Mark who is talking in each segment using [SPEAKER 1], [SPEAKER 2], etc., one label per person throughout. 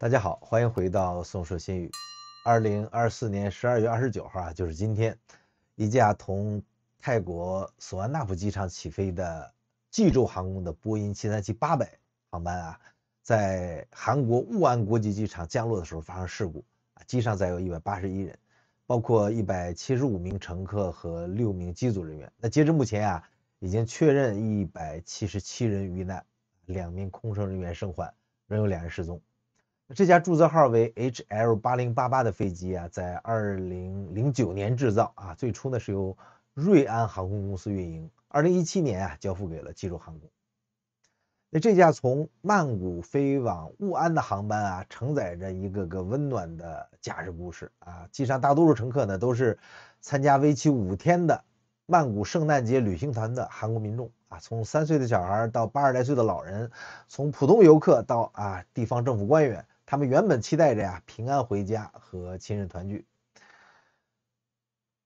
[SPEAKER 1] 大家好，欢迎回到《宋说新语》。二零二四年十二月二十九号啊，就是今天，一架从泰国索安纳普机场起飞的济州航空的波音七三七八百航班啊，在韩国务安国际机场降落的时候发生事故啊。机上载有一百八十一人，包括一百七十五名乘客和六名机组人员。那截至目前啊，已经确认一百七十七人遇难，两名空乘人员生还，仍有两人失踪。这架注册号为 HL 八零八八的飞机啊，在二零零九年制造啊，最初呢是由瑞安航空公司运营。二零一七年啊，交付给了基州航空。那这架从曼谷飞往勿安的航班啊，承载着一个个温暖的假日故事啊。机上大多数乘客呢，都是参加为期五天的曼谷圣诞节旅行团的韩国民众啊，从三岁的小孩到八十来岁的老人，从普通游客到啊地方政府官员。他们原本期待着呀平安回家和亲人团聚。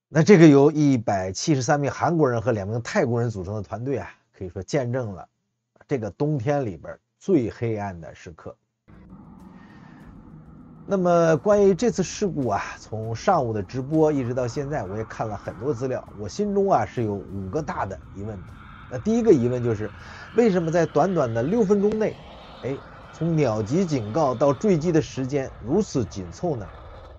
[SPEAKER 1] 那这个由一百七十三名韩国人和两名泰国人组成的团队啊，可以说见证了这个冬天里边最黑暗的时刻。那么关于这次事故啊，从上午的直播一直到现在，我也看了很多资料，我心中啊是有五个大的疑问的。那第一个疑问就是，为什么在短短的六分钟内，哎？从鸟级警告到坠机的时间如此紧凑呢？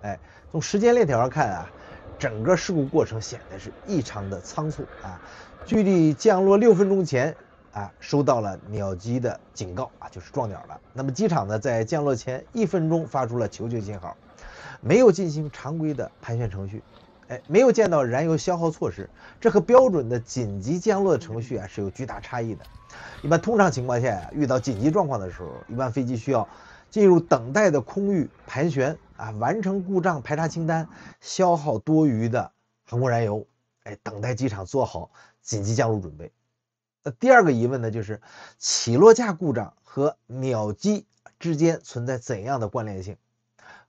[SPEAKER 1] 哎，从时间链条上看啊，整个事故过程显得是异常的仓促啊。距离降落六分钟前啊，收到了鸟击的警告啊，就是撞鸟了。那么机场呢，在降落前一分钟发出了求救信号，没有进行常规的盘旋程序。哎，没有见到燃油消耗措施，这和标准的紧急降落程序啊是有巨大差异的。一般通常情况下遇到紧急状况的时候，一般飞机需要进入等待的空域盘旋啊，完成故障排查清单，消耗多余的航空燃油，哎，等待机场做好紧急降落准备。那第二个疑问呢，就是起落架故障和鸟机之间存在怎样的关联性？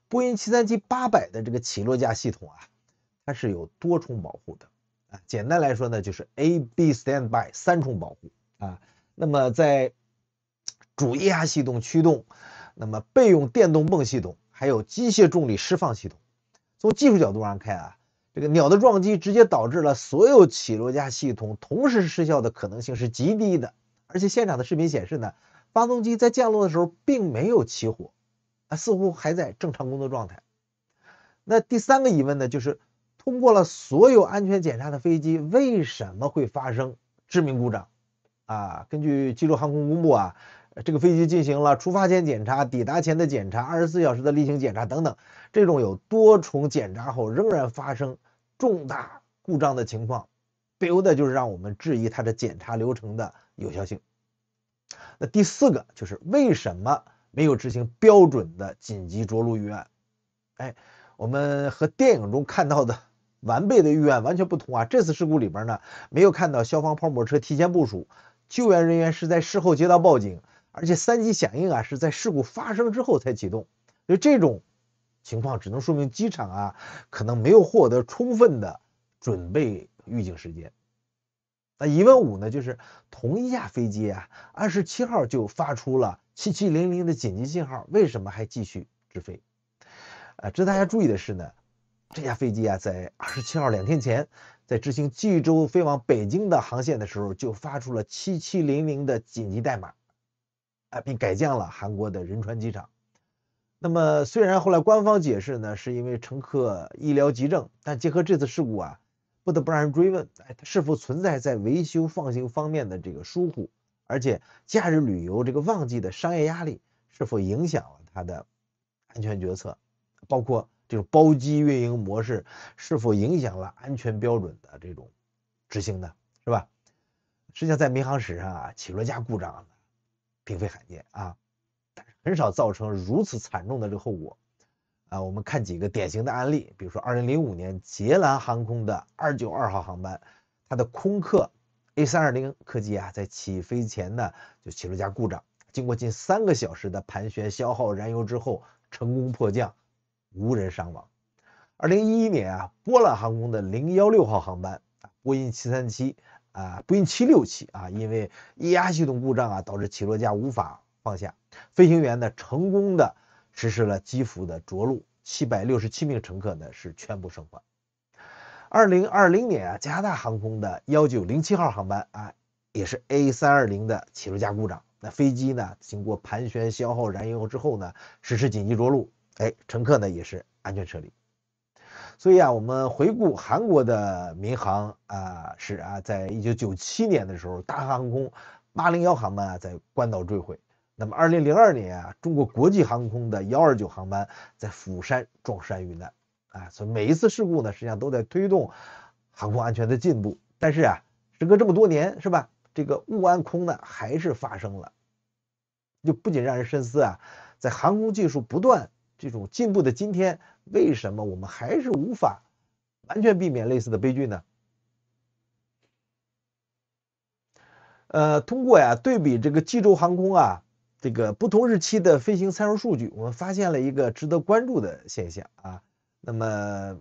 [SPEAKER 1] 波音七三七八百的这个起落架系统啊。它是有多重保护的啊，简单来说呢，就是 A B Standby 三重保护啊。那么在主液压系统驱动，那么备用电动泵系统，还有机械重力释放系统。从技术角度上看啊，这个鸟的撞击直接导致了所有起落架系统同时失效的可能性是极低的。而且现场的视频显示呢，发动机在降落的时候并没有起火啊，似乎还在正常工作状态。那第三个疑问呢，就是。通过了所有安全检查的飞机为什么会发生致命故障？啊，根据济州航空公布啊，这个飞机进行了出发前检查、抵达前的检查、二十四小时的例行检查等等，这种有多重检查后仍然发生重大故障的情况，不由得就是让我们质疑它的检查流程的有效性。那第四个就是为什么没有执行标准的紧急着陆预案？哎，我们和电影中看到的。完备的预案完全不同啊！这次事故里边呢，没有看到消防泡沫车提前部署，救援人员是在事后接到报警，而且三级响应啊是在事故发生之后才启动，所以这种情况只能说明机场啊可能没有获得充分的准备预警时间。那疑问五呢，就是同一架飞机啊，二十七号就发出了七七零零的紧急信号，为什么还继续直飞？呃，值得大家注意的是呢。这架飞机啊，在二十七号两天前，在执行济州飞往北京的航线的时候，就发出了七七零零的紧急代码，啊，并改降了韩国的仁川机场。那么虽然后来官方解释呢，是因为乘客医疗急症，但结合这次事故啊，不得不让人追问：哎，是否存在在维修放行方面的这个疏忽？而且假日旅游这个旺季的商业压力是否影响了它的安全决策？包括？这种包机运营模式是否影响了安全标准的这种执行呢？是吧？实际上，在民航史上啊，起落架故障并非罕见啊，但是很少造成如此惨重的这个后果啊。我们看几个典型的案例，比如说二零零五年捷兰航空的二九二号航班，它的空客 A 三二零客机啊，在起飞前呢就起落架故障，经过近三个小时的盘旋消耗燃油之后，成功迫降。无人伤亡。二零一一年啊，波兰航空的零幺六号航班，波音七三七啊，波音七六七啊，因为液压系统故障啊，导致起落架无法放下，飞行员呢成功的实施了基辅的着陆，七百六十七名乘客呢是全部生还。二零二零年啊，加拿大航空的幺九零七号航班啊，也是 A 三二零的起落架故障，那飞机呢经过盘旋消耗燃油之后呢，实施紧急着陆。哎，乘客呢也是安全撤离。所以啊，我们回顾韩国的民航啊，是啊，在一九九七年的时候，大韩航空八零幺航班啊在关岛坠毁。那么二零零二年啊，中国国际航空的幺二九航班在釜山撞山遇难。啊，所以每一次事故呢，实际上都在推动航空安全的进步。但是啊，时隔这么多年，是吧？这个勿安空难还是发生了，就不仅让人深思啊，在航空技术不断。这种进步的今天，为什么我们还是无法完全避免类似的悲剧呢？呃，通过呀对比这个济州航空啊这个不同日期的飞行参数数据，我们发现了一个值得关注的现象啊。那么，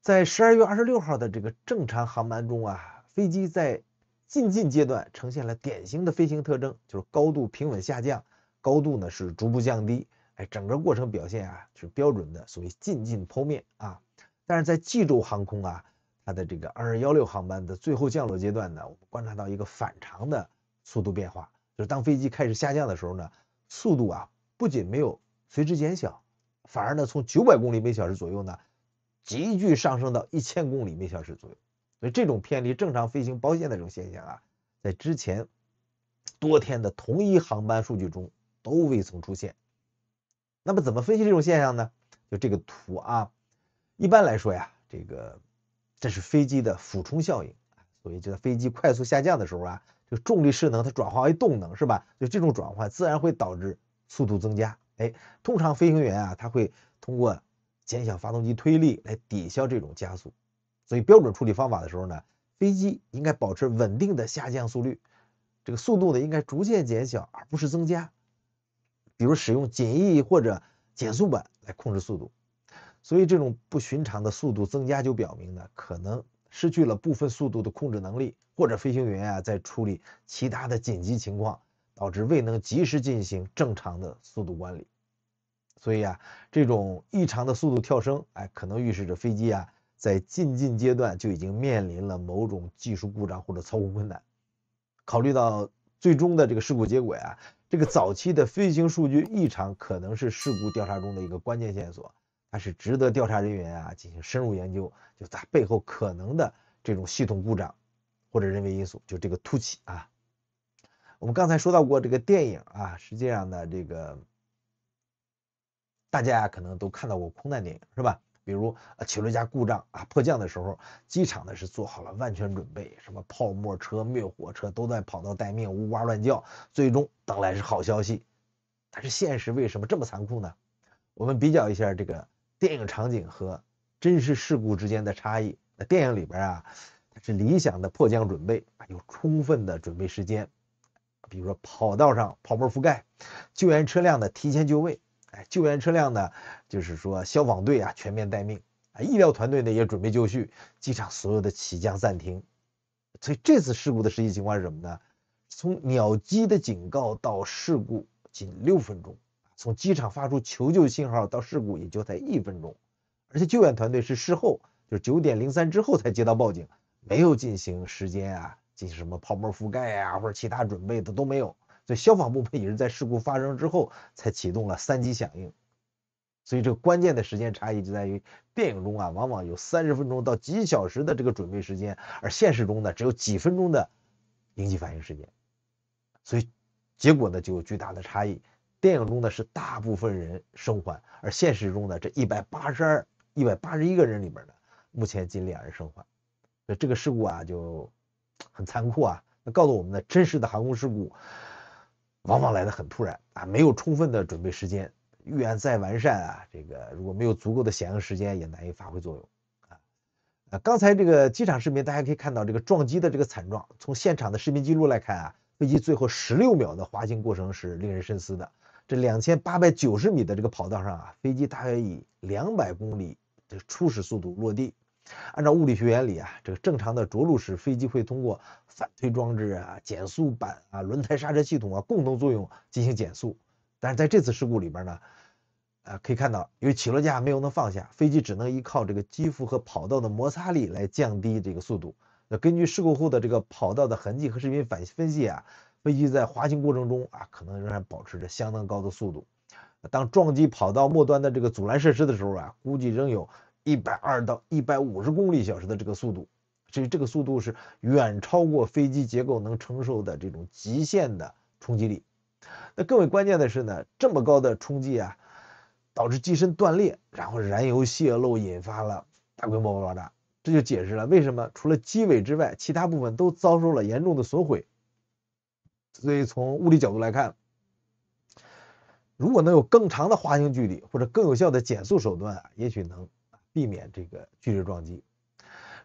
[SPEAKER 1] 在十二月二十六号的这个正常航班中啊，飞机在进近阶段呈现了典型的飞行特征，就是高度平稳下降。高度呢是逐步降低，哎，整个过程表现啊是标准的所谓进进剖面啊，但是在济州航空啊，它的这个二幺六航班的最后降落阶段呢，我们观察到一个反常的速度变化，就是当飞机开始下降的时候呢，速度啊不仅没有随之减小，反而呢从九百公里每小时左右呢，急剧上升到一千公里每小时左右，所以这种偏离正常飞行包线的这种现象啊，在之前多天的同一航班数据中。都未曾出现，那么怎么分析这种现象呢？就这个图啊，一般来说呀，这个这是飞机的俯冲效应，所以这个飞机快速下降的时候啊，这个重力势能它转化为动能，是吧？就这种转换自然会导致速度增加。哎，通常飞行员啊，他会通过减小发动机推力来抵消这种加速，所以标准处理方法的时候呢，飞机应该保持稳定的下降速率，这个速度呢应该逐渐减小而不是增加。比如使用简翼或者减速板来控制速度，所以这种不寻常的速度增加就表明呢，可能失去了部分速度的控制能力，或者飞行员啊在处理其他的紧急情况，导致未能及时进行正常的速度管理。所以啊，这种异常的速度跳升，哎，可能预示着飞机啊在进近阶段就已经面临了某种技术故障或者操控困难。考虑到。最终的这个事故结果啊，这个早期的飞行数据异常可能是事故调查中的一个关键线索，它是值得调查人员啊进行深入研究，就在背后可能的这种系统故障或者人为因素，就这个凸起啊。我们刚才说到过这个电影啊，实际上呢，这个大家可能都看到过空难电影是吧？比如啊，起了架故障啊，迫降的时候，机场呢是做好了万全准备，什么泡沫车、灭火车都在跑道待命，呜哇乱叫。最终等来是好消息，但是现实为什么这么残酷呢？我们比较一下这个电影场景和真实事故之间的差异。那电影里边啊，它是理想的迫降准备啊，有充分的准备时间，比如说跑道上泡沫覆盖，救援车辆的提前就位。救援车辆呢，就是说消防队啊全面待命啊，医疗团队呢也准备就绪，机场所有的起降暂停。所以这次事故的实际情况是什么呢？从鸟击的警告到事故仅六分钟，从机场发出求救信号到事故也就才一分钟，而且救援团队是事后就是九点零三之后才接到报警，没有进行时间啊，进行什么泡沫覆盖呀或者其他准备的都没有。所以消防部门也是在事故发生之后才启动了三级响应，所以这个关键的时间差异就在于电影中啊，往往有三十分钟到几小时的这个准备时间，而现实中呢只有几分钟的应急反应时间，所以结果呢就有巨大的差异。电影中呢是大部分人生还，而现实中呢这一百八十二一百八十一个人里面呢，目前仅两人生还，那这个事故啊就很残酷啊。那告诉我们呢，真实的航空事故。往往来的很突然啊，没有充分的准备时间，预案再完善啊，这个如果没有足够的响应时间，也难以发挥作用啊。呃，刚才这个机场视频大家可以看到这个撞击的这个惨状。从现场的视频记录来看啊，飞机最后十六秒的滑行过程是令人深思的。这两千八百九十米的这个跑道上啊，飞机大约以两百公里的初始速度落地。按照物理学原理啊，这个正常的着陆时，飞机会通过反推装置啊、减速板啊、轮胎刹车系统啊共同作用进行减速。但是在这次事故里边呢，啊可以看到，因为起落架没有能放下，飞机只能依靠这个机腹和跑道的摩擦力来降低这个速度。那根据事故后的这个跑道的痕迹和视频反分析啊，飞机在滑行过程中啊，可能仍然保持着相当高的速度。当撞击跑道末端的这个阻拦设施的时候啊，估计仍有。一百二到一百五十公里小时的这个速度，所以这个速度是远超过飞机结构能承受的这种极限的冲击力。那更为关键的是呢，这么高的冲击啊，导致机身断裂，然后燃油泄漏，引发了大规模爆炸。这就解释了为什么除了机尾之外，其他部分都遭受了严重的损毁。所以从物理角度来看，如果能有更长的滑行距离或者更有效的减速手段啊，也许能。避免这个剧烈撞击。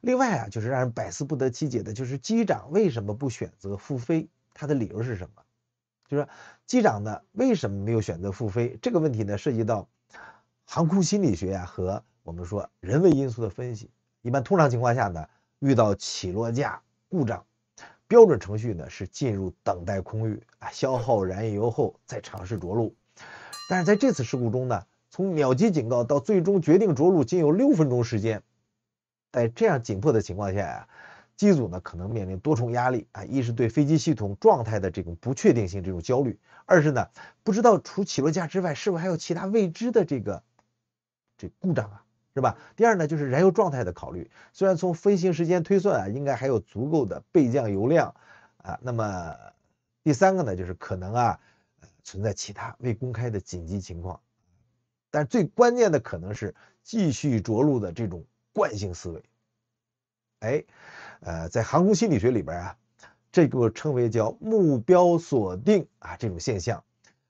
[SPEAKER 1] 另外啊，就是让人百思不得其解的，就是机长为什么不选择复飞？他的理由是什么？就是机长呢，为什么没有选择复飞？这个问题呢，涉及到航空心理学啊和我们说人为因素的分析。一般通常情况下呢，遇到起落架故障，标准程序呢是进入等待空域啊，消耗燃油后再尝试着陆。但是在这次事故中呢？从秒级警告到最终决定着陆，仅有六分钟时间，在这样紧迫的情况下呀，机组呢可能面临多重压力啊，一是对飞机系统状态的这种不确定性、这种焦虑；二是呢，不知道除起落架之外，是否还有其他未知的这个这故障啊，是吧？第二呢，就是燃油状态的考虑，虽然从飞行时间推算啊，应该还有足够的备降油量啊，那么第三个呢，就是可能啊，存在其他未公开的紧急情况。但最关键的可能是继续着陆的这种惯性思维。哎，呃，在航空心理学里边啊，这个称为叫目标锁定啊这种现象。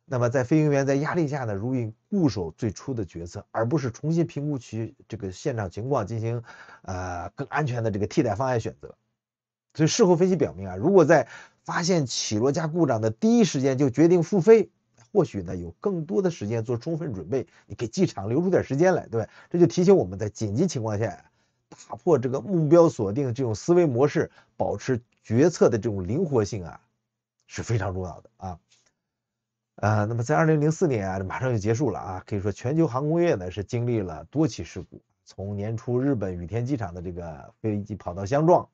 [SPEAKER 1] 那么在飞行员在压力下呢，如影固守最初的决策，而不是重新评估其这个现场情况进行呃更安全的这个替代方案选择。所以事后分析表明啊，如果在发现起落架故障的第一时间就决定复飞。或许呢，有更多的时间做充分准备，你给机场留出点时间来，对吧？这就提醒我们在紧急情况下打破这个目标锁定这种思维模式，保持决策的这种灵活性啊，是非常重要的啊。呃，那么在二零零四年啊，马上就结束了啊，可以说全球航空业呢是经历了多起事故，从年初日本羽田机场的这个飞机跑道相撞。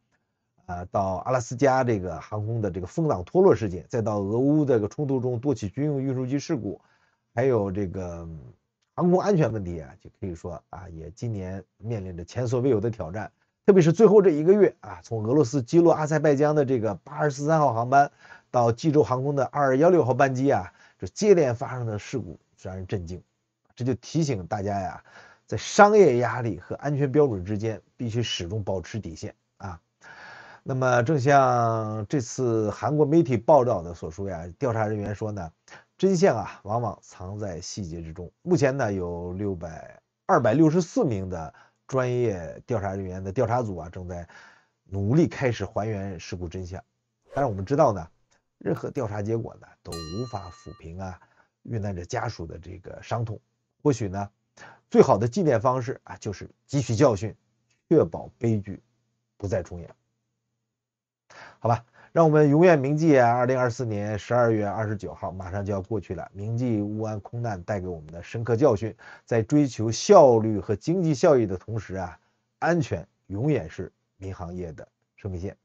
[SPEAKER 1] 啊，到阿拉斯加这个航空的这个风挡脱落事件，再到俄乌这个冲突中多起军用运输机事故，还有这个航空安全问题啊，就可以说啊，也今年面临着前所未有的挑战。特别是最后这一个月啊，从俄罗斯击落阿塞拜疆的这个八二四三号航班，到济州航空的二二幺六号班机啊，这接连发生的事故，让人震惊。这就提醒大家呀，在商业压力和安全标准之间，必须始终保持底线。那么，正像这次韩国媒体报道的所说呀，调查人员说呢，真相啊往往藏在细节之中。目前呢，有六百二百六十四名的专业调查人员的调查组啊，正在努力开始还原事故真相。但是我们知道呢，任何调查结果呢都无法抚平啊遇难者家属的这个伤痛。或许呢，最好的纪念方式啊，就是汲取教训，确保悲剧不再重演。好吧，让我们永远铭记啊！二零二四年十二月二十九号马上就要过去了，铭记乌安空难带给我们的深刻教训，在追求效率和经济效益的同时啊，安全永远是民航业的生命线。